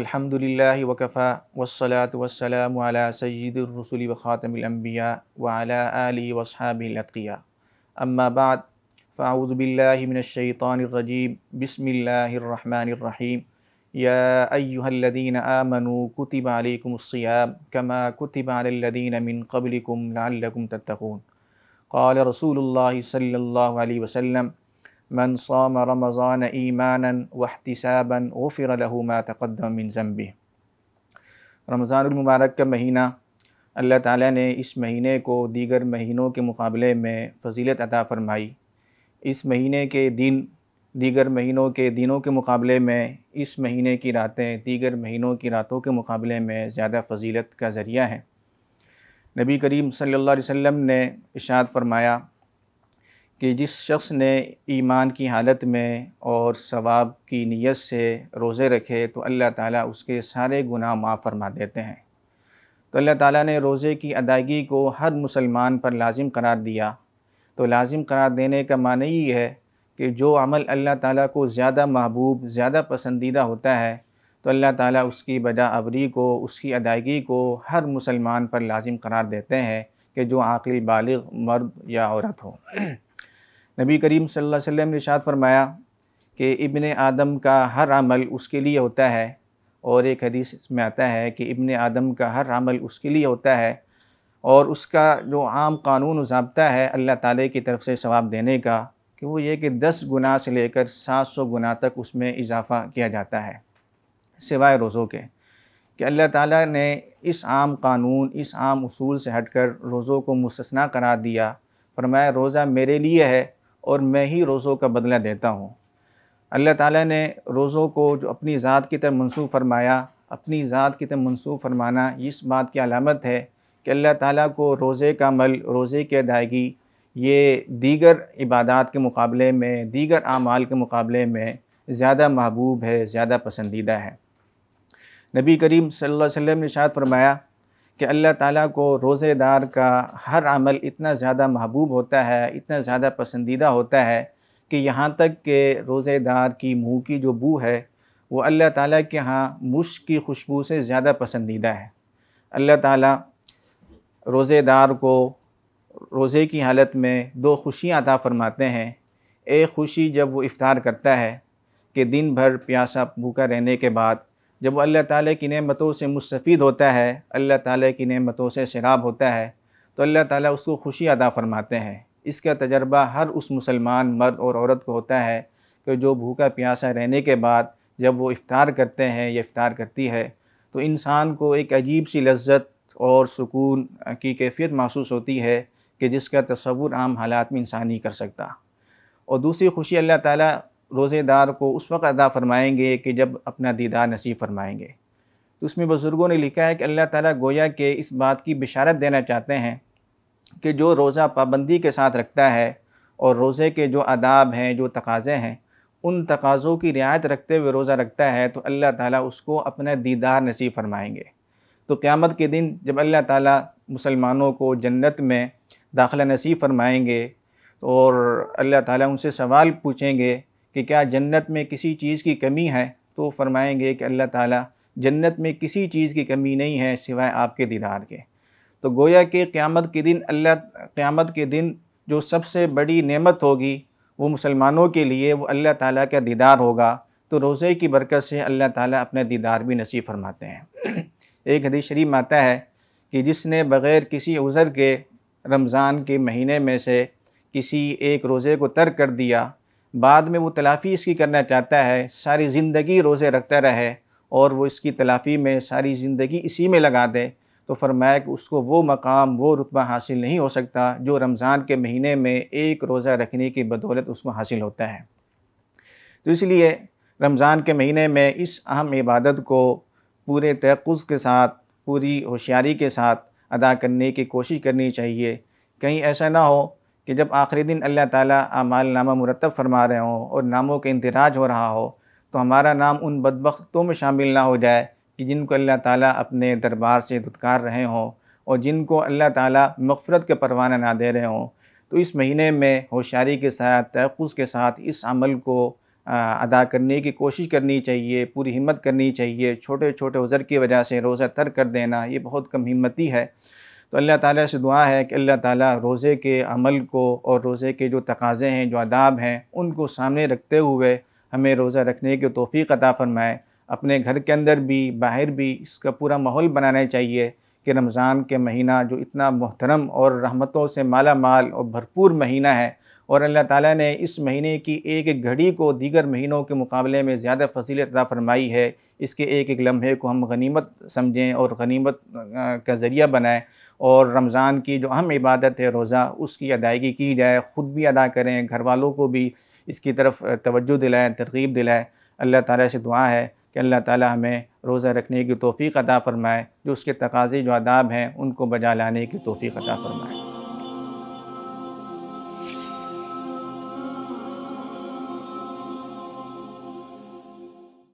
الحمد لله وكفى والصلاة والسلام على سيد الرسل وخاتم الأنبياء وعلى آله وأصحابه الأتقياء أما بعد فأعوذ بالله من الشيطان الرجيم بسم الله الرحمن الرحيم يا أيها الذين آمنوا كتب عليكم الصيام كما كتب على الذين من قبلكم لعلكم تتقون قال رسول الله صلى الله عليه وسلم من صام رمضان ایمانا واحتسابا غفر له ما تقدم من ذنبه رمضان المبارک کا مہینہ اللہ تعالیٰ نے اس مہینے کو دیگر مہینوں کے مقابلے میں فضیلت عطا فرمائی اس مہینے کے دن دیگر مہینوں کے دنوں کے مقابلے میں اس مہینے کی راتیں دیگر مہینوں کی راتوں کے مقابلے میں زیادہ فضیلت کا ذریعہ ہیں نبی کریم صلی اللہ علیہ وسلم نے اشاد فرمایا کہ جس شخص نے ایمان کی حالت میں اور ثواب کی نیت سے روزے رکھے تو اللہ تعالیٰ اس کے سارے گناہ معاف فرما دیتے ہیں تو اللہ تعالیٰ نے روزے کی ادائیگی کو ہر مسلمان پر لازم قرار دیا تو لازم قرار دینے کا معنی یہ ہے کہ جو عمل اللہ تعالیٰ کو زیادہ محبوب زیادہ پسندیدہ ہوتا ہے تو اللہ تعالیٰ اس کی بجا عبری کو اس کی ادائیگی کو ہر مسلمان پر لازم قرار دیتے ہیں کہ جو عاقل بالغ مرد یا عورت ہو نبی کریم صلی اللہ علیہ وسلم نے ارشاد فرمایا کہ ابن آدم کا ہر عمل اس کے لیے ہوتا ہے اور ایک حدیث اس میں آتا ہے کہ ابن آدم کا ہر عمل اس کے لیے ہوتا ہے اور اس کا جو عام قانون اضابطہ ہے اللہ تعالیٰ کی طرف سے ثواب دینے کا کہ وہ یہ کہ دس گنا سے لے کر سات سو گنا تک اس میں اضافہ کیا جاتا ہے سوائے روزوں کے کہ اللہ تعالیٰ نے اس عام قانون اس عام اصول سے ہٹ کر روزوں کو مستثنا قرار دیا فرمایا روزہ میرے لیے ہے اور میں ہی روزوں کا بدلہ دیتا ہوں اللہ تعالیٰ نے روزوں کو جو اپنی ذات کی طرف منصوب فرمایا اپنی ذات کی طرف منصوب فرمانا اس بات کی علامت ہے کہ اللہ تعالیٰ کو روزے کا عمل روزے کی ادائیگی یہ دیگر عبادات کے مقابلے میں دیگر اعمال کے مقابلے میں زیادہ محبوب ہے زیادہ پسندیدہ ہے نبی کریم صلی اللہ علیہ وسلم نے شاید فرمایا کہ اللہ تعالیٰ کو روزے دار کا ہر عمل اتنا زیادہ محبوب ہوتا ہے اتنا زیادہ پسندیدہ ہوتا ہے کہ یہاں تک کہ روزے دار کی منہ کی جو بو ہے وہ اللہ تعالیٰ کے ہاں مشک کی خوشبو سے زیادہ پسندیدہ ہے اللہ تعالیٰ روزے دار کو روزے کی حالت میں دو خوشیاں عطا فرماتے ہیں ایک خوشی جب وہ افطار کرتا ہے کہ دن بھر پیاسا بھوکا رہنے کے بعد جب وہ اللہ تعالیٰ کی نعمتوں سے مستفید ہوتا ہے اللہ تعالیٰ کی نعمتوں سے سراب ہوتا ہے تو اللہ تعالیٰ اس کو خوشی ادا فرماتے ہیں اس کا تجربہ ہر اس مسلمان مرد اور عورت کو ہوتا ہے کہ جو بھوکا پیاسا رہنے کے بعد جب وہ افطار کرتے ہیں یا افطار کرتی ہے تو انسان کو ایک عجیب سی لذت اور سکون کی کیفیت محسوس ہوتی ہے کہ جس کا تصور عام حالات میں انسان نہیں کر سکتا اور دوسری خوشی اللہ تعالیٰ روزے دار کو اس وقت ادا فرمائیں گے کہ جب اپنا دیدار نصیب فرمائیں گے تو اس میں بزرگوں نے لکھا ہے کہ اللہ تعالیٰ گویا کہ اس بات کی بشارت دینا چاہتے ہیں کہ جو روزہ پابندی کے ساتھ رکھتا ہے اور روزے کے جو آداب ہیں جو تقاضے ہیں ان تقاضوں کی رعایت رکھتے ہوئے روزہ رکھتا ہے تو اللہ تعالیٰ اس کو اپنا دیدار نصیب فرمائیں گے تو قیامت کے دن جب اللہ تعالیٰ مسلمانوں کو جنت میں داخلہ نصیب فرمائیں گے اور اللہ تعالیٰ ان سے سوال پوچھیں گے کہ کیا جنت میں کسی چیز کی کمی ہے تو فرمائیں گے کہ اللہ تعالیٰ جنت میں کسی چیز کی کمی نہیں ہے سوائے آپ کے دیدار کے تو گویا کہ قیامت کے دن اللہ قیامت کے دن جو سب سے بڑی نعمت ہوگی وہ مسلمانوں کے لیے وہ اللہ تعالیٰ کا دیدار ہوگا تو روزے کی برکت سے اللہ تعالیٰ اپنے دیدار بھی نصیب فرماتے ہیں ایک حدیث شریف ماتا ہے کہ جس نے بغیر کسی عذر کے رمضان کے مہینے میں سے کسی ایک روزے کو ترک کر دیا بعد میں وہ تلافی اس کی کرنا چاہتا ہے ساری زندگی روزے رکھتا رہے اور وہ اس کی تلافی میں ساری زندگی اسی میں لگا دے تو فرمایا کہ اس کو وہ مقام وہ رتبہ حاصل نہیں ہو سکتا جو رمضان کے مہینے میں ایک روزہ رکھنے کی بدولت اس کو حاصل ہوتا ہے تو اس لیے رمضان کے مہینے میں اس اہم عبادت کو پورے تحقظ کے ساتھ پوری ہوشیاری کے ساتھ ادا کرنے کی کوشش کرنی چاہیے کہیں ایسا نہ ہو کہ جب آخری دن اللہ تعالیٰ اعمال نامہ مرتب فرما رہے ہوں اور ناموں کے اندراج ہو رہا ہو تو ہمارا نام ان بدبختوں میں شامل نہ ہو جائے کہ جن کو اللہ تعالیٰ اپنے دربار سے دھتکار رہے ہوں اور جن کو اللہ تعالیٰ مغفرت کے پروانہ نہ دے رہے ہوں تو اس مہینے میں ہوشیاری کے ساتھ تحفظ کے ساتھ اس عمل کو ادا کرنے کی کوشش کرنی چاہیے پوری ہمت کرنی چاہیے چھوٹے چھوٹے عذر کی وجہ سے روزہ تر کر دینا یہ بہت کم ہمتی ہے تو اللہ تعالیٰ سے دعا ہے کہ اللہ تعالیٰ روزے کے عمل کو اور روزے کے جو تقاضے ہیں جو عداب ہیں ان کو سامنے رکھتے ہوئے ہمیں روزہ رکھنے کے توفیق عطا فرمائے اپنے گھر کے اندر بھی باہر بھی اس کا پورا ماحول بنانا چاہیے کہ رمضان کے مہینہ جو اتنا محترم اور رحمتوں سے مالا مال اور بھرپور مہینہ ہے اور اللہ تعالیٰ نے اس مہینے کی ایک ایک گھڑی کو دیگر مہینوں کے مقابلے میں زیادہ فضیلت عطا فرمائی ہے اس کے ایک ایک لمحے کو ہم غنیمت سمجھیں اور غنیمت کا ذریعہ بنائیں اور رمضان کی جو اہم عبادت ہے روزہ اس کی ادائیگی کی جائے خود بھی ادا کریں گھر والوں کو بھی اس کی طرف توجہ دلائیں ترغیب دلائیں اللہ تعالیٰ سے دعا ہے کہ اللہ تعالیٰ ہمیں روزہ رکھنے کی توفیق عطا فرمائے جو اس کے تقاضے جو آداب ہیں ان کو بجا لانے کی توفیق عطا فرمائے